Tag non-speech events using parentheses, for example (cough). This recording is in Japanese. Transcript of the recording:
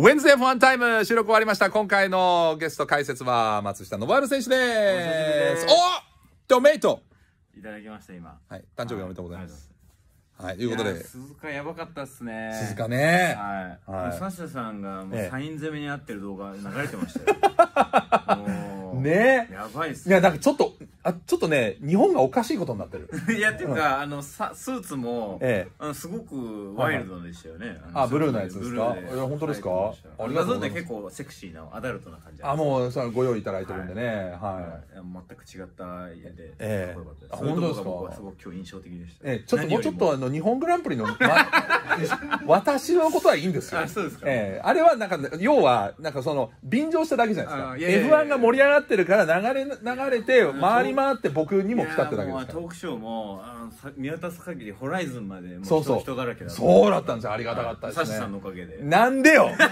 ウェンズデーファンタイム収録終わりました。今回のゲスト解説は松下信春選手です。おトメイトいただきました、今。はい。誕生日おめでとうございます。はい、ということで。鈴鹿やばかったっすね。鈴鹿ね。はい。はい、サシャさんがもうサイン攻めに合ってる動画流れてましたよ。(laughs) ねやばいっすね。いや、なんかちょっとあちょっとね日本がおかしいことになってる (laughs) いやっていうか、あのさスーツも、ええ、あのすごくワイルドでしたよね、あブルーのやつですかいや本当ですかありがとう結構セクシーなアダルトな感じあもうそご用意いただいてるんでね、はい、全く違った家で、ええ、かです、ええ、本当ですかすごく今日印象的でした、ええ、ちょっともうちょっとあの日本グランプリの、私 (laughs) のことはいいんですよあそうですか、ええ、あれはなんか要はなんかその便乗しただけじゃないですかいやいや F1 が盛り上がってるから流れ流れて周りり回って僕にも来たってだけですからトークショーもあの見渡す限りホライズンまでもうそうそう人だらけだそうだったんですよありがたかったですね、はい、サシさんのおかげでなんでよ